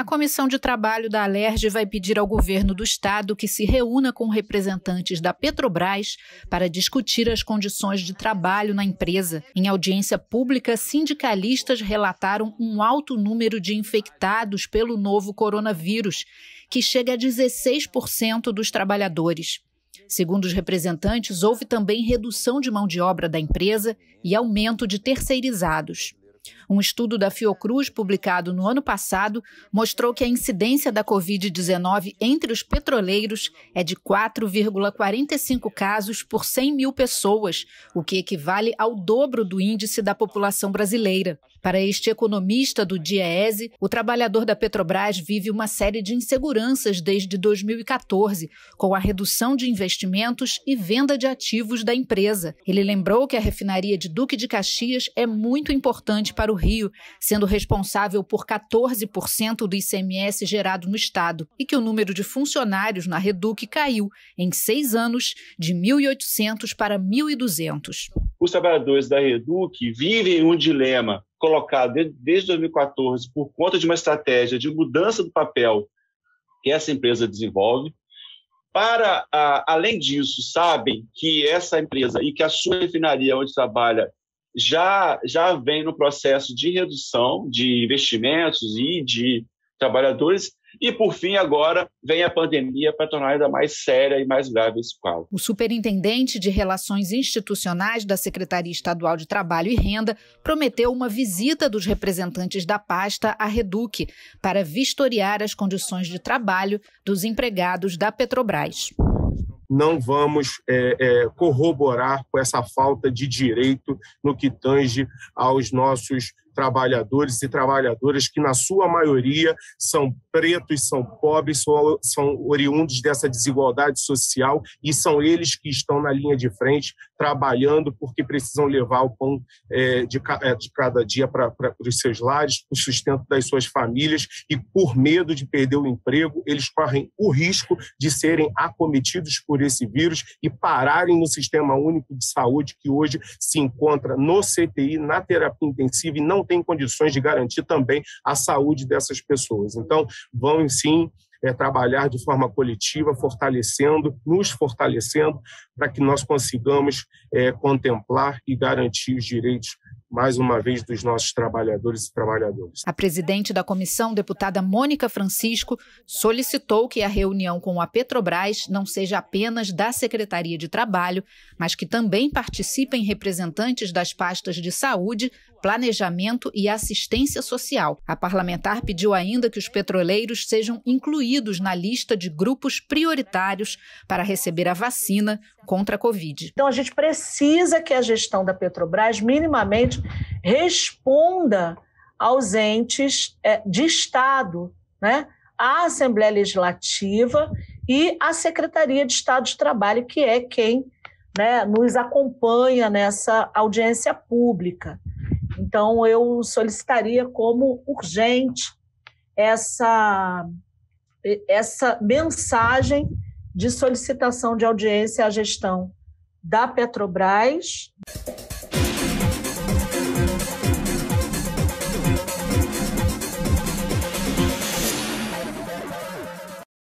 A Comissão de Trabalho da Alerj vai pedir ao governo do estado que se reúna com representantes da Petrobras para discutir as condições de trabalho na empresa. Em audiência pública, sindicalistas relataram um alto número de infectados pelo novo coronavírus, que chega a 16% dos trabalhadores. Segundo os representantes, houve também redução de mão de obra da empresa e aumento de terceirizados. Um estudo da Fiocruz, publicado no ano passado, mostrou que a incidência da Covid-19 entre os petroleiros é de 4,45 casos por 100 mil pessoas, o que equivale ao dobro do índice da população brasileira. Para este economista do DIEESE, o trabalhador da Petrobras vive uma série de inseguranças desde 2014, com a redução de investimentos e venda de ativos da empresa. Ele lembrou que a refinaria de Duque de Caxias é muito importante para o Rio, sendo responsável por 14% do ICMS gerado no Estado, e que o número de funcionários na Reduc caiu, em seis anos, de 1.800 para 1.200. Os trabalhadores da Reduc vivem um dilema colocado desde 2014 por conta de uma estratégia de mudança do papel que essa empresa desenvolve. Para, ah, além disso, sabem que essa empresa e que a sua refinaria onde trabalha já, já vem no processo de redução de investimentos e de trabalhadores. E, por fim, agora vem a pandemia para tornar ainda mais séria e mais grave esse quadro. O superintendente de Relações Institucionais da Secretaria Estadual de Trabalho e Renda prometeu uma visita dos representantes da pasta à Reduc para vistoriar as condições de trabalho dos empregados da Petrobras não vamos é, é, corroborar com essa falta de direito no que tange aos nossos trabalhadores e trabalhadoras que, na sua maioria, são pretos, são pobres, são, oriundos dessa desigualdade social e são eles que estão na linha de frente trabalhando porque precisam levar o pão é, de, é, de, cada dia para os seus lares, para o sustento das suas famílias e, por medo de perder o emprego, eles correm o risco de serem acometidos por esse vírus e pararem no sistema único de saúde que hoje se encontra no CTI, na terapia intensiva e não não tem condições de garantir também a saúde dessas pessoas. Então, vão sim é, trabalhar de forma coletiva, fortalecendo, nos fortalecendo, para que nós consigamos é, contemplar e garantir os direitos mais uma vez dos nossos trabalhadores e trabalhadoras. A presidente da comissão, deputada Mônica Francisco, solicitou que a reunião com a Petrobras não seja apenas da Secretaria de Trabalho, mas que também participem representantes das pastas de saúde, planejamento e assistência social. A parlamentar pediu ainda que os petroleiros sejam incluídos na lista de grupos prioritários para receber a vacina contra a Covid. Então, a gente precisa que a gestão da Petrobras minimamente responda aos entes eh, de Estado, né? à Assembleia Legislativa e à Secretaria de Estado de Trabalho, que é quem né, nos acompanha nessa audiência pública. Então, eu solicitaria como urgente essa, essa mensagem de solicitação de audiência à gestão da Petrobras.